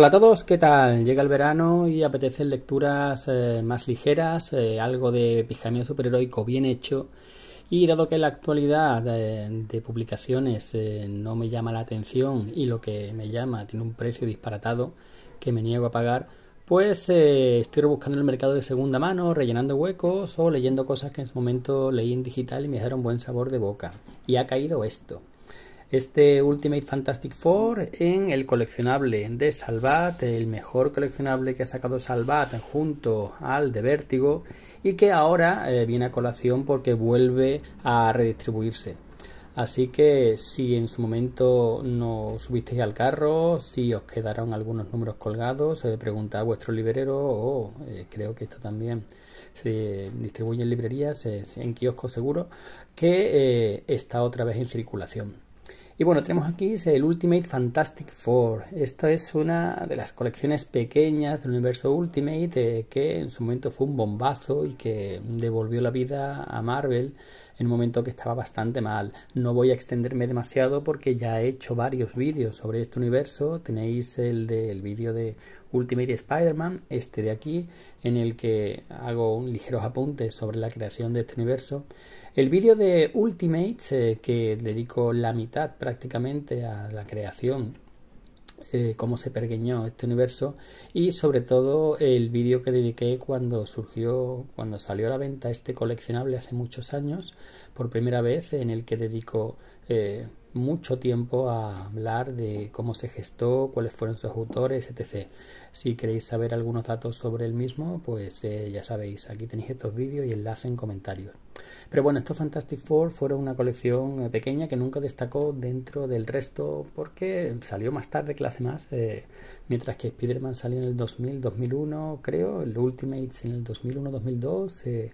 Hola a todos, ¿qué tal? Llega el verano y apetece lecturas eh, más ligeras, eh, algo de pijamio superheroico bien hecho. Y dado que la actualidad eh, de, publicaciones no me llama la atención y lo que me llama tiene un precio disparatado que me niego a pagar, pues estoy buscando el mercado de segunda mano, rellenando huecos o leyendo cosas que en su momento leí en digital y me dejaron buen sabor de boca. Y ha caído esto este Ultimate Fantastic Four en el coleccionable de Salvat, el mejor coleccionable que ha sacado Salvat junto al de Vértigo y que ahora eh, viene a colación porque vuelve a redistribuirse. Así que si en su momento no subisteis al carro, si os quedaron algunos números colgados, eh, preguntad a vuestro librero o eh, creo que esto también se distribuye en librerías, en kioscos seguro, que está otra vez en circulación. Y bueno, tenemos aquí el Ultimate Fantastic Four. Esta es una de las colecciones pequeñas del universo Ultimate eh, que en su momento fue un bombazo y que devolvió la vida a Marvel en un momento que estaba bastante mal. No voy a extenderme demasiado porque ya he hecho varios vídeos sobre este universo. Tenéis el del vídeo de Ultimate Spider-Man, este de aquí, en el que hago un ligeros apuntes sobre la creación de este universo. El vídeo de Ultimate, eh, que dedico la mitad prácticamente a la creación eh, cómo se pergueñó este universo y sobre todo el vídeo que dediqué cuando surgió, cuando salió a la venta este coleccionable hace muchos años, por primera vez en el que dedico eh, mucho tiempo a hablar de cómo se gestó, cuáles fueron sus autores, etc. Si queréis saber algunos datos sobre el mismo, pues eh, ya sabéis, aquí tenéis estos vídeos y enlace en comentarios. Pero bueno, estos Fantastic Four fueron una colección eh, pequeña que nunca destacó dentro del resto porque salió más tarde que las demás, eh, mientras que Spider-Man salió en el 2000-2001, creo, el Ultimate en el 2001-2002,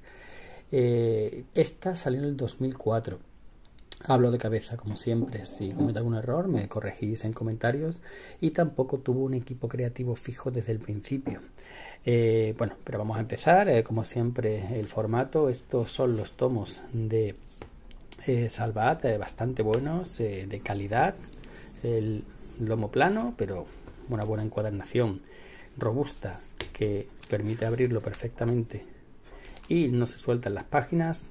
esta salió en el 2004. Hablo de cabeza, como siempre. Si cometo algún error, me corregís en comentarios. Y tampoco tuvo un equipo creativo fijo desde el principio. Eh, bueno, pero vamos a empezar. Eh, como siempre, el formato. Estos son los tomos de eh, Salvat, eh, bastante buenos, de calidad. El lomo plano, pero una buena encuadernación robusta que permite abrirlo perfectamente y no se sueltan las páginas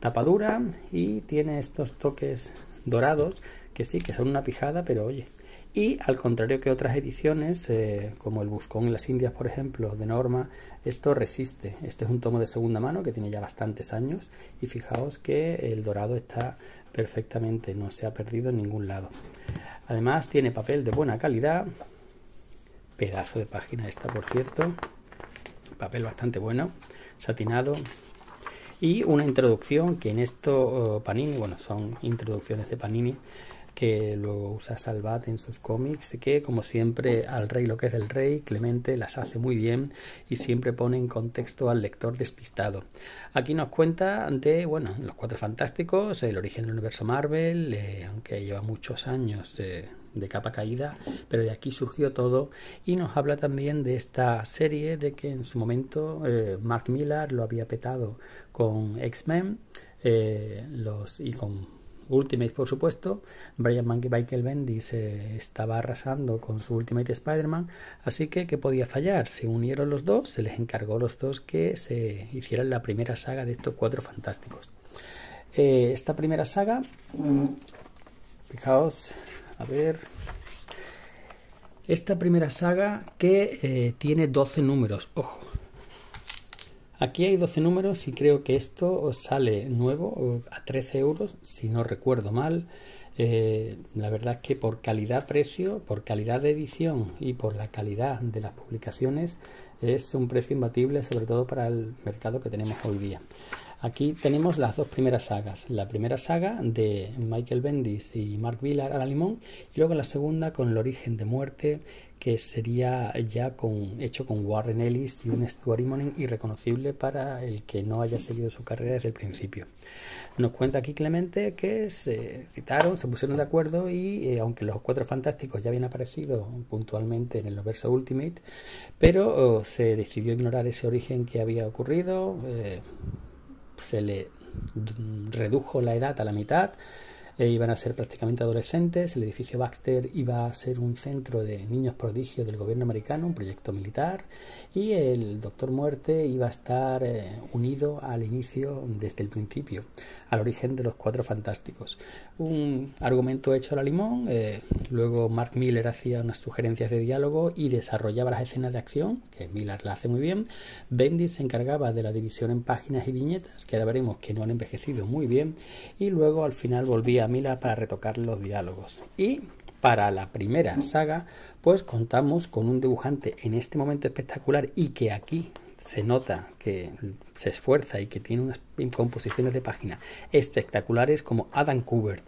tapadura y tiene estos toques dorados que sí que son una pijada pero oye y al contrario que otras ediciones eh, como el Buscón en las Indias por ejemplo de Norma esto resiste este es un tomo de segunda mano que tiene ya bastantes años y fijaos que el dorado está perfectamente no se ha perdido en ningún lado además tiene papel de buena calidad pedazo de página esta por cierto papel bastante bueno satinado y una introducción que en esto eh, Panini, bueno, son introducciones de Panini que lo usa Salvat en sus cómics, que como siempre al rey lo que es el rey, Clemente las hace muy bien y siempre pone en contexto al lector despistado. Aquí nos cuenta de, bueno, los Cuatro Fantásticos, el origen del universo Marvel, eh, aunque lleva muchos años de capa caída, pero de aquí surgió todo y nos habla también de esta serie de que en su momento eh, Mark Millar lo había petado con X-Men eh, los y con Ultimate, por supuesto. Brian Michael Bendy se eh, estaba arrasando con su Ultimate Spider-Man, así que ¿qué podía fallar? Se unieron los dos, se les encargó a los dos que se hicieran la primera saga de estos cuatro fantásticos. Eh, esta primera saga, fijaos, a ver, esta primera saga que eh, tiene 12 números, ojo, Aquí hay 12 números y creo que esto sale nuevo a 13 euros, si no recuerdo mal. Eh, la verdad es que por calidad-precio, por calidad de edición y por la calidad de las publicaciones es un precio imbatible, sobre todo para el mercado que tenemos hoy día. Aquí tenemos las dos primeras sagas. La primera saga de Michael Bendis y Mark Villar a la limón y luego la segunda con El origen de muerte que sería ya hecho con Warren Ellis y un Stuart irreconocible para el que no haya seguido su carrera desde el principio. Nos cuenta aquí Clemente que se citaron, se pusieron de acuerdo y eh, aunque los Cuatro Fantásticos ya habían aparecido puntualmente en el Verso Ultimate, pero oh, se decidió ignorar ese origen que había ocurrido. Eh, se le redujo la edad a la mitad eh, iban a ser prácticamente adolescentes. El edificio Baxter iba a ser un centro de niños prodigios del gobierno americano, un proyecto militar. Y el Doctor Muerte iba a estar eh, unido al inicio, desde el principio, al origen de los Cuatro Fantásticos. Un argumento hecho a la limón. Eh, luego Mark Miller hacía unas sugerencias de diálogo y desarrollaba las escenas de acción, que Miller la hace muy bien. Bendy se encargaba de la división en páginas y viñetas, que ahora veremos que no han envejecido muy bien. Y luego al final volvía para retocar los diálogos. Y para la primera saga, pues contamos con un dibujante en este momento espectacular y que aquí se nota que se esfuerza y que tiene unas composiciones de página espectaculares como Adam Kubert.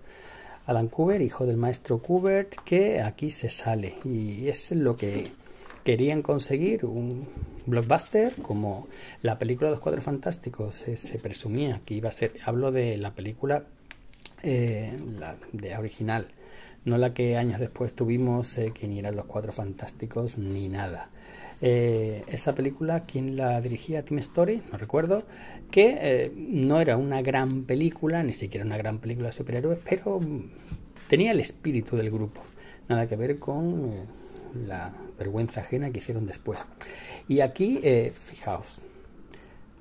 Adam Kubert, hijo del maestro Kubert, que aquí se sale y es lo que querían conseguir un blockbuster como la película de los cuadros fantásticos se presumía que iba a ser hablo de la película eh, la de original, no la que años después tuvimos, eh, que ni eran Los Cuatro Fantásticos ni nada. Eh, esa película, quien la dirigía? Tim Story, no recuerdo, que no era una gran película, ni siquiera una gran película de superhéroes, pero tenía el espíritu del grupo, nada que ver con la vergüenza ajena que hicieron después. Y aquí, fijaos,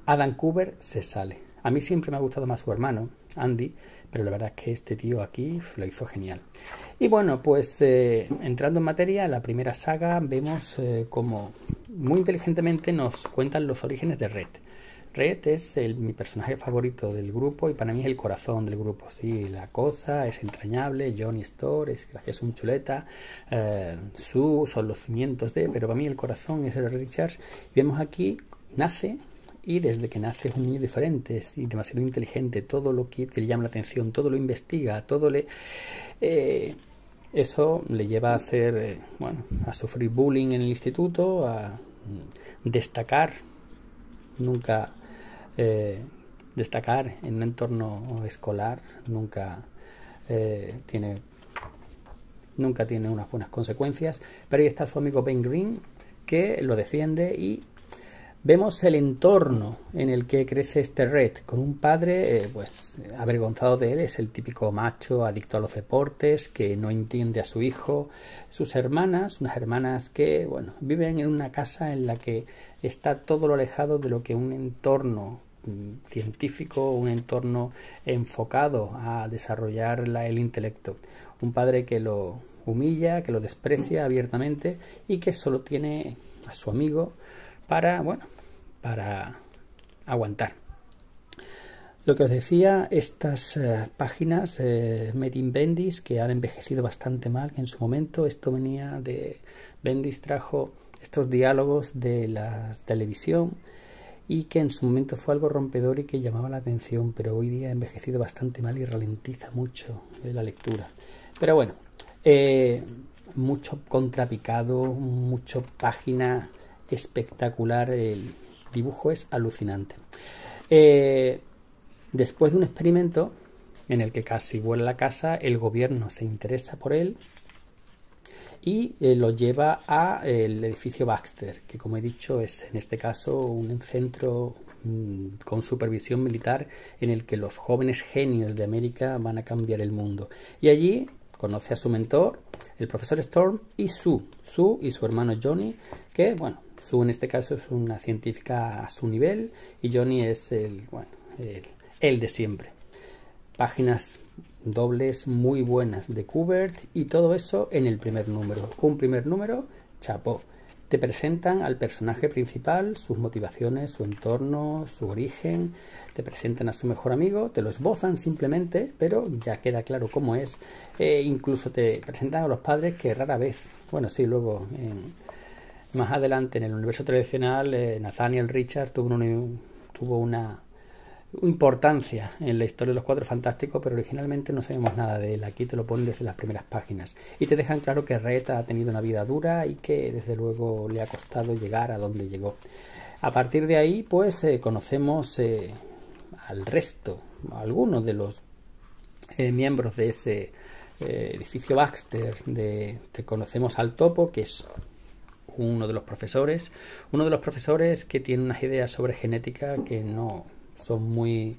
Adam Cooper se sale. A mí siempre me ha gustado más su hermano, Andy, pero la verdad es que este tío aquí lo hizo genial. Y bueno, pues eh, entrando en materia, la primera saga vemos eh, como muy inteligentemente nos cuentan los orígenes de Red. Red es mi personaje favorito del grupo y para mí es el corazón del grupo. Sí, la cosa es entrañable, Johnny Store es gracias un chuleta, eh, sus son los cimientos de, pero para mí el corazón es el Richards. Vemos aquí, nace y desde que nace es un niño diferente, es demasiado inteligente, todo lo que le llama la atención, todo lo investiga, todo le... Eh, eso le lleva a ser, eh, bueno, a sufrir bullying en el instituto, a destacar, nunca eh, destacar en un entorno escolar, nunca tiene nunca tiene unas buenas consecuencias, pero ahí está su amigo Ben Green que lo defiende y Vemos el entorno en el que crece este Red, con un padre eh, pues avergonzado de él, es el típico macho adicto a los deportes, que no entiende a su hijo, sus hermanas, unas hermanas que bueno, viven en una casa en la que está todo lo alejado de lo que un entorno mm, científico, un entorno enfocado a desarrollar el intelecto, un padre que lo humilla, que lo desprecia abiertamente y que solo tiene a su amigo para, bueno, para aguantar. Lo que os decía, estas eh, páginas eh, Made in Bendis que han envejecido bastante mal en su momento, esto venía de Bendis trajo estos diálogos de la televisión y que en su momento fue algo rompedor y que llamaba la atención, pero hoy día ha envejecido bastante mal y ralentiza mucho eh, la lectura. Pero bueno, eh, mucho contrapicado, mucho página espectacular, el dibujo es alucinante. Eh, después de un experimento en el que casi vuela la casa, el gobierno se interesa por él y eh, lo lleva a eh, el edificio Baxter, que como he dicho es en este caso un centro mm, con supervisión militar en el que los jóvenes genios de América van a cambiar el mundo. Y allí conoce a su mentor, el profesor Storm, y su su y su hermano Johnny, que bueno, su en este caso es una científica a su nivel y Johnny es el, bueno, el, de siempre. Páginas dobles muy buenas de Kubert y todo eso en el primer número. Un primer número, chapó. Te presentan al personaje principal, sus motivaciones, su entorno, su origen, te presentan a su mejor amigo, te lo esbozan simplemente, pero ya queda claro cómo es. E incluso te presentan a los padres que rara vez, bueno, sí, luego más adelante, en el universo tradicional, eh, Nathaniel Richards tuvo una, importancia en la historia de los cuatro fantásticos, pero originalmente no sabemos nada de él. Aquí te lo ponen desde las primeras páginas. Y te dejan claro que Reta ha tenido una vida dura y que desde luego le ha costado llegar a donde llegó. A partir de ahí, pues eh, conocemos eh, al resto, algunos de los miembros de ese edificio Baxter. De, te conocemos al topo, que es uno de los profesores, uno de los profesores que tiene unas ideas sobre genética que no son muy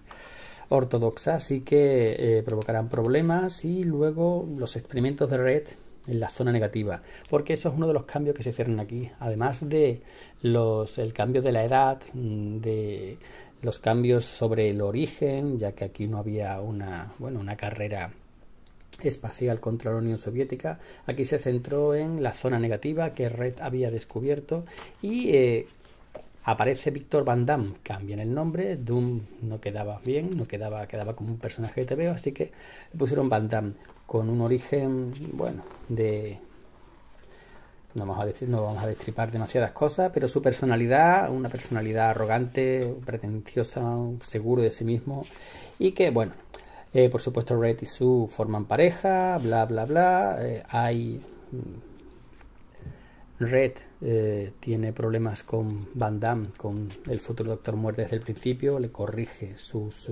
ortodoxas y que eh, provocarán problemas y luego los experimentos de red en la zona negativa, porque eso es uno de los cambios que se cierran aquí, además de los el cambio de la edad, mm, de los cambios sobre el origen, ya que aquí no había una bueno, una carrera espacial contra la Unión Soviética. Aquí se centró en la zona negativa que Red había descubierto y eh, aparece Víctor Van Damme, cambian el nombre, Doom no quedaba bien, no quedaba, quedaba como un personaje de TVO, así que le pusieron Van Damme, con un origen, bueno, de... No vamos, a decir, no vamos a destripar demasiadas cosas, pero su personalidad, una personalidad arrogante, pretenciosa, seguro de sí mismo, y que, bueno, eh, por supuesto, Red y Sue forman pareja, bla, bla, bla. Eh, hay. Mm, Red eh, tiene problemas con Van Damme, con el futuro Doctor Muerte desde el principio, le corrige sus,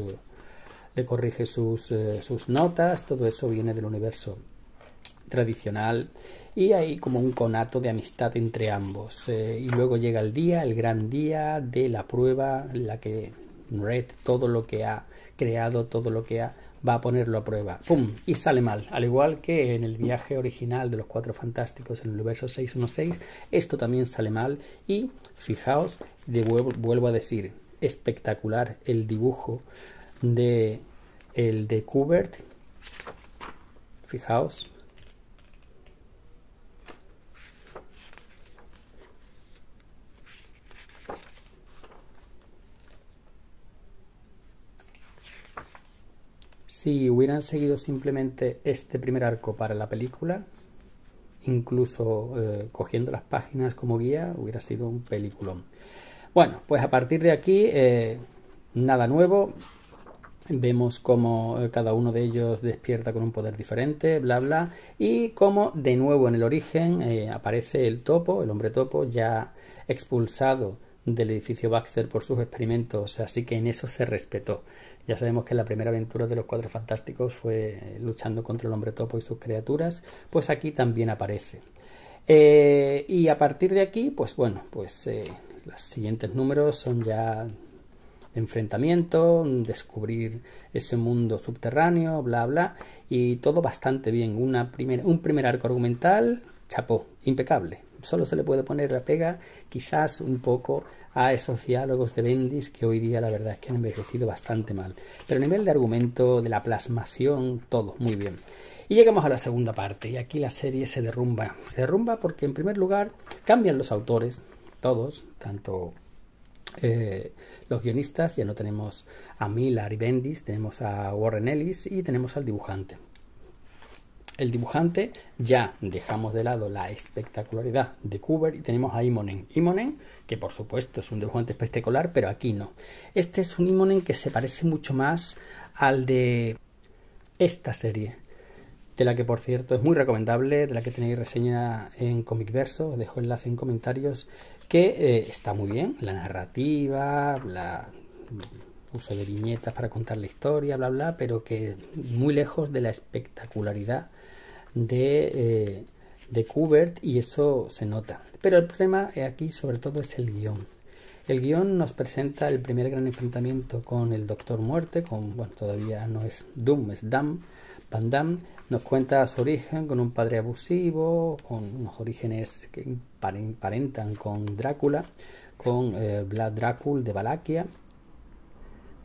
le corrige sus, sus notas, todo eso viene del universo tradicional y hay como un conato de amistad entre ambos. y luego llega el día, el gran día de la prueba, en la que Red todo lo que ha creado todo lo que va a ponerlo a prueba. ¡Pum! Y sale mal. Al igual que en el viaje original de los Cuatro Fantásticos en el universo 616, esto también sale mal. Y fijaos, de vuelvo, vuelvo a decir, espectacular el dibujo de el de Kubert. Fijaos, si hubieran seguido simplemente este primer arco para la película, incluso eh, cogiendo las páginas como guía, hubiera sido un peliculón. Bueno, pues a partir de aquí, eh, nada nuevo. Vemos cómo eh, cada uno de ellos despierta con un poder diferente, bla, bla. Y como de nuevo en el origen aparece el topo, el hombre topo, ya expulsado del edificio Baxter por sus experimentos. Así que en eso se respetó. Ya sabemos que la primera aventura de los Cuadros Fantásticos fue eh, luchando contra el hombre topo y sus criaturas, pues aquí también aparece. Eh, y a partir de aquí, pues bueno, pues eh, los siguientes números son ya enfrentamiento, descubrir ese mundo subterráneo, bla, bla, y todo bastante bien. Una primera un primer arco argumental, chapó, impecable solo se le puede poner la pega quizás un poco a esos diálogos de Bendis que hoy día la verdad es que han envejecido bastante mal. Pero a nivel de argumento, de la plasmación, todo muy bien. Y llegamos a la segunda parte y aquí la serie se derrumba. Se derrumba porque en primer lugar cambian los autores, todos, tanto eh, los guionistas, ya no tenemos a Miller y Bendis, tenemos a Warren Ellis y tenemos al dibujante el dibujante, ya dejamos de lado la espectacularidad de Cover y tenemos a Imonen. Imonen, que por supuesto es un dibujante espectacular, pero aquí no. Este es un Imonen que se parece mucho más al de esta serie, de la que por cierto es muy recomendable, de la que tenéis reseña en Comic Verso, os dejo enlace en comentarios, que eh, está muy bien, la narrativa, la uso de viñetas para contar la historia, bla, bla, pero que muy lejos de la espectacularidad de, eh, de Kubert y eso se nota. Pero el problema aquí sobre todo es el guión. El guión nos presenta el primer gran enfrentamiento con el Doctor Muerte, con, bueno, todavía no es Doom, es Dam, Van Nos cuenta su origen con un padre abusivo, con unos orígenes que parentan con Drácula, con eh, Vlad Drácula de Valaquia,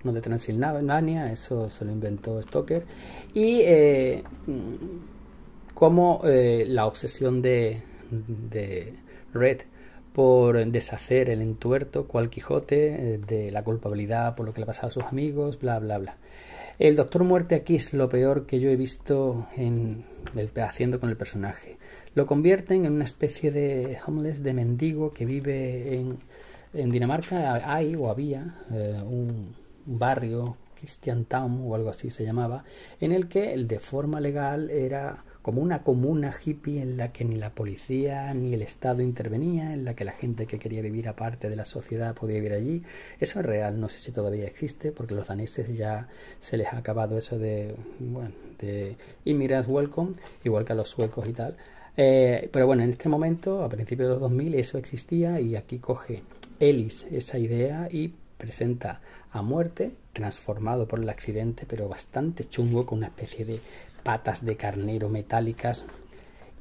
no de Transilvania, eso se lo inventó Stoker. Y eh, como eh, la obsesión de, Red por deshacer el entuerto cual Quijote eh, de la culpabilidad por lo que le pasado a sus amigos, bla, bla, bla. El Doctor Muerte aquí es lo peor que yo he visto en haciendo con el personaje. Lo convierten en una especie de homeless, de mendigo que vive en, Dinamarca. Hay o había eh, un, barrio Christian Town o algo así se llamaba, en el que de forma legal era como una comuna hippie en la que ni la policía ni el Estado intervenía, en la que la gente que quería vivir aparte de la sociedad podía vivir allí. Eso es real, no sé si todavía existe, porque los daneses ya se les ha acabado eso de, bueno, de immigrants welcome, igual que a los suecos y tal. Eh, pero bueno, en este momento, a principios de los 2000, eso existía y aquí coge Ellis esa idea y presenta a muerte, transformado por el accidente, pero bastante chungo, con una especie de patas de carnero metálicas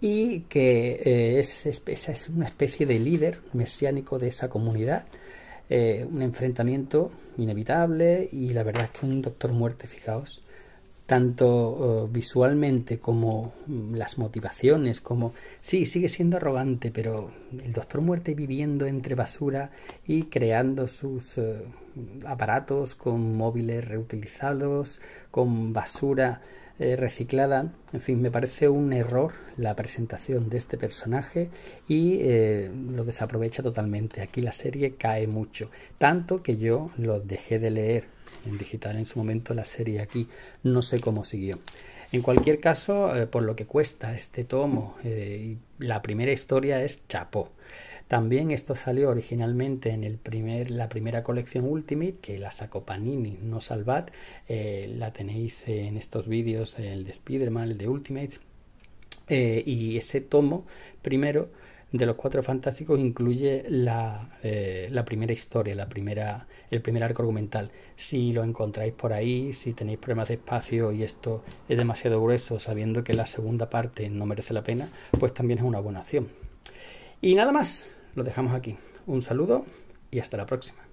y que eh, es, es, una especie de líder mesiánico de esa comunidad. Eh, un enfrentamiento inevitable y la verdad es que un Doctor Muerte, fijaos, tanto eh, visualmente como mm, las motivaciones, como sí, sigue siendo arrogante, pero el Doctor Muerte viviendo entre basura y creando sus aparatos con móviles reutilizados, con basura eh, reciclada. En fin, me parece un error la presentación de este personaje y eh, lo desaprovecha totalmente. Aquí la serie cae mucho, tanto que yo lo dejé de leer en digital en su momento la serie aquí. No sé cómo siguió. En cualquier caso, eh, por lo que cuesta este tomo, la primera historia es chapó. También esto salió originalmente en el primer, la primera colección Ultimate, que la sacó Panini, no Salvat. Eh, la tenéis en estos vídeos, el de Spider-Man, el de Ultimate. Eh, y ese tomo primero de los cuatro fantásticos incluye la, eh, la, primera historia, la primera, el primer arco argumental. Si lo encontráis por ahí, si tenéis problemas de espacio y esto es demasiado grueso, sabiendo que la segunda parte no merece la pena, pues también es una buena opción. Y nada más, lo dejamos aquí. Un saludo y hasta la próxima.